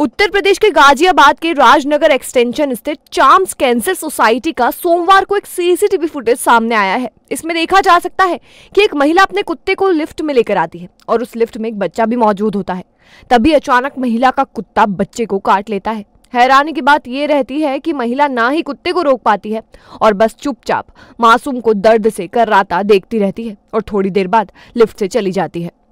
उत्तर प्रदेश के गाजियाबाद के राजनगर एक्सटेंशन स्थित चाम्स कैंसर सोसाइटी का सोमवार को एक सीसीटीवी फुटेज सामने आया है इसमें देखा जा सकता है कि एक महिला अपने कुत्ते को लिफ्ट में लेकर आती है और उस लिफ्ट में एक बच्चा भी मौजूद होता है तभी अचानक महिला का कुत्ता बच्चे को काट लेता है हैरानी की बात यह रहती है कि महिला ना ही कुत्ते को रोक पाती है और बस चुपचाप मासूम को दर्द से कर्राता देखती रहती है और थोड़ी देर बाद लिफ्ट से चली जाती है